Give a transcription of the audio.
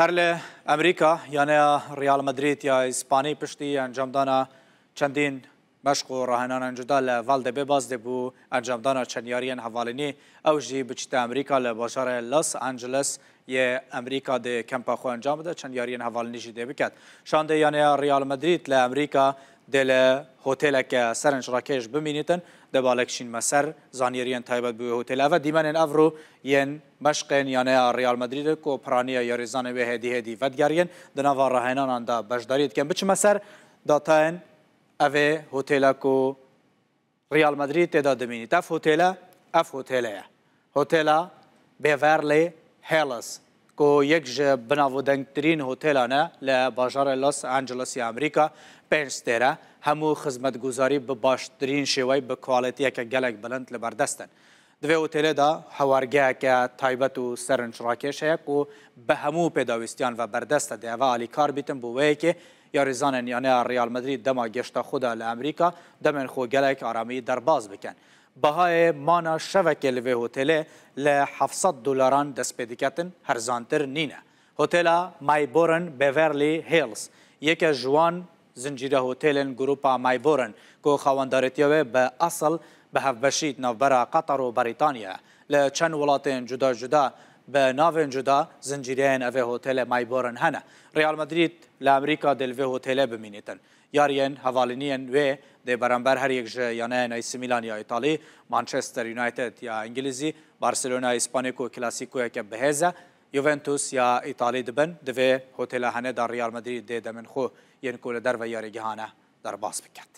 هەر لە ئەمریکا یانەیە ریال مدریت یا ئیسپانی پشتی ئەنجامدانە چەندین مەشق و ڕاهێنانان جودا لە ڤالدەبێ باز دەبوو ئەنجامدانە چەندیاریان هەواڵینی ئەو ژی بچتە ئەمریکا لە باشارە لەس ئەنجلس یە ئەمریکا دێ کەمپەخۆ ئەنجام بدە چەندیاریان هەواڵنیژی دێبکات شاندە یانەیە ریال مدریت لە ئەمریکا دل هتل که سرن شراکش بمینیتن ده بالکشین مسر زانیریان تایبت بو هتل اول دیمن اف رو ین مشقین یعنی ریال مدرید کو پرانیه یاری زانه به هدی هدی ودگرین ده نوا راهینان آن ده بجداریت کن بچه مسر داتاین اوه هتل کو ریال مدرید تعداد دمینیت اف هتل اف هتل هتل بیورلی هیلس کو یک ج بناودنگترین هتلانه ل بازار لس آنجلس آمریکا پنج ستاره همو خدمتگزاری به باشترین شوی به کوالیتی که گلک بلند لبردستن دوی هتل دا هوارگه که تایبت و سرنج راکش هک و به همو پیداویستیان و بردست ده و علی کار بیتن بوه که یاریزانن یعنی ریال مدرید دما گشت خدا لامریکا دمن خو گلک آرامی در باز بکن بەهای مانە شەوەکێ لەوێ هۆتێلێ لە 700 دولاران دەست پێ دەکەتن هەرزانتر نینە. هۆتێلا مایبۆرن بەڤەرلی هێلز یەکە ژوان زنجیرە هۆتێلن گروپا مایبۆرن کۆ خاوەنددارێتیەوە بە ئەسڵ بە هەفبەشید نەوبەرە قەتەر و بەریتانیا لە چەند وڵاتێن جوداجدا بە ناوێن جدا زنجیرەیەن ئەوێ هۆتلە مایبۆرن هەنە ریال مدریت لە ئەمریکا دلێ هۆتلە بمینێتن یاریەن هەواڵنیەن وێ دێ بەرەمبەر هەرێک ژە یانەیە نایسی میلان یا ئیتالی مانچستر یونایتت یا ئینگلیزی بارسلۆنا ئیسپانێک و کلاسیکۆیەکە بەهێزە یوڤنتوس یا ئیتالی دبن دەوێ هۆتلە هەنەدا ریال مدرید دێ دەمن خۆ یەنکۆ لە دەرە یاریگەهانە دەرباس بکات.